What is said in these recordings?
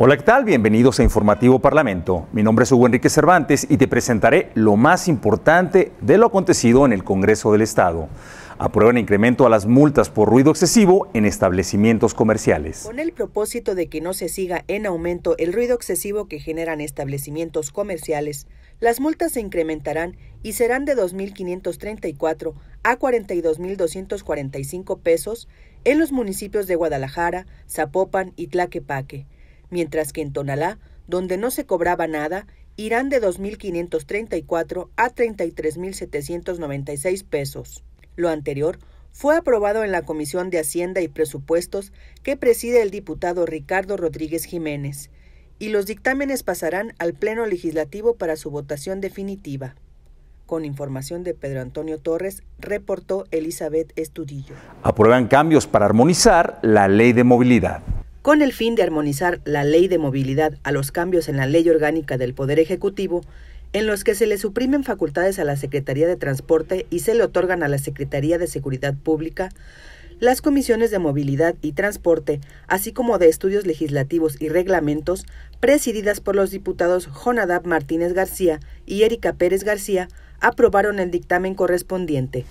Hola, ¿qué tal? Bienvenidos a Informativo Parlamento. Mi nombre es Hugo Enrique Cervantes y te presentaré lo más importante de lo acontecido en el Congreso del Estado. Aprueban incremento a las multas por ruido excesivo en establecimientos comerciales. Con el propósito de que no se siga en aumento el ruido excesivo que generan establecimientos comerciales, las multas se incrementarán y serán de 2.534 a 42.245 pesos en los municipios de Guadalajara, Zapopan y Tlaquepaque mientras que en Tonalá, donde no se cobraba nada, irán de 2.534 a 33.796 pesos. Lo anterior fue aprobado en la Comisión de Hacienda y Presupuestos que preside el diputado Ricardo Rodríguez Jiménez, y los dictámenes pasarán al Pleno Legislativo para su votación definitiva. Con información de Pedro Antonio Torres, reportó Elizabeth Estudillo. Aprueban cambios para armonizar la ley de movilidad con el fin de armonizar la ley de movilidad a los cambios en la ley orgánica del Poder Ejecutivo, en los que se le suprimen facultades a la Secretaría de Transporte y se le otorgan a la Secretaría de Seguridad Pública las comisiones de movilidad y transporte, así como de estudios legislativos y reglamentos, presididas por los diputados Jonadab Martínez García y Erika Pérez García, aprobaron el dictamen correspondiente.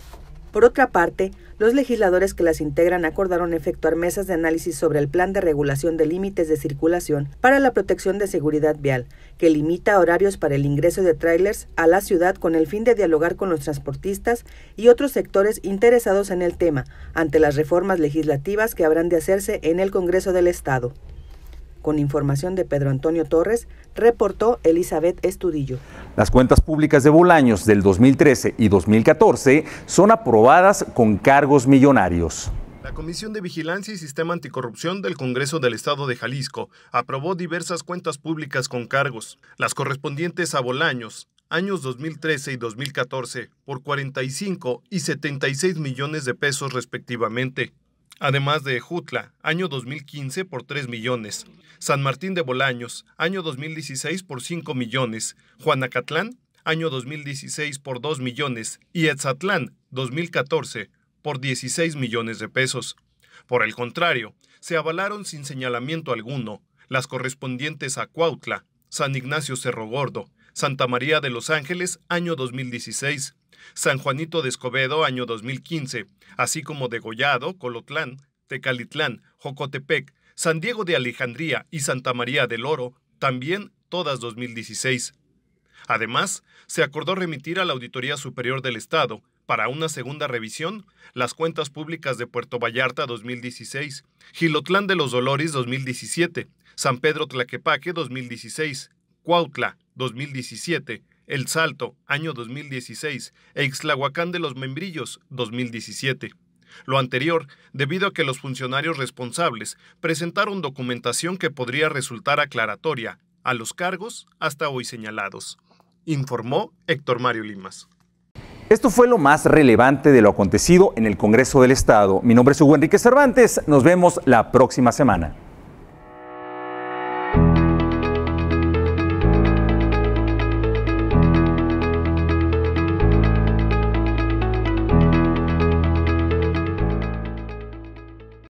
Por otra parte, los legisladores que las integran acordaron efectuar mesas de análisis sobre el plan de regulación de límites de circulación para la protección de seguridad vial, que limita horarios para el ingreso de trailers a la ciudad con el fin de dialogar con los transportistas y otros sectores interesados en el tema ante las reformas legislativas que habrán de hacerse en el Congreso del Estado. Con información de Pedro Antonio Torres, reportó Elizabeth Estudillo. Las cuentas públicas de Bolaños del 2013 y 2014 son aprobadas con cargos millonarios. La Comisión de Vigilancia y Sistema Anticorrupción del Congreso del Estado de Jalisco aprobó diversas cuentas públicas con cargos, las correspondientes a Bolaños, años 2013 y 2014, por 45 y 76 millones de pesos respectivamente. Además de Ejutla, año 2015 por 3 millones, San Martín de Bolaños, año 2016 por 5 millones, Juanacatlán, año 2016 por 2 millones y Etzatlán, 2014, por 16 millones de pesos. Por el contrario, se avalaron sin señalamiento alguno las correspondientes a Cuautla, San Ignacio Cerro Gordo, Santa María de los Ángeles, año 2016, San Juanito de Escobedo, año 2015, así como Degollado, Colotlán, Tecalitlán, Jocotepec, San Diego de Alejandría y Santa María del Oro, también todas 2016. Además, se acordó remitir a la Auditoría Superior del Estado, para una segunda revisión, las cuentas públicas de Puerto Vallarta 2016, Gilotlán de los Dolores 2017, San Pedro Tlaquepaque 2016, Cuautla 2017, el Salto, año 2016, e Ixtlahuacán de los Membrillos, 2017. Lo anterior, debido a que los funcionarios responsables presentaron documentación que podría resultar aclaratoria a los cargos hasta hoy señalados, informó Héctor Mario Limas. Esto fue lo más relevante de lo acontecido en el Congreso del Estado. Mi nombre es Hugo Enrique Cervantes, nos vemos la próxima semana.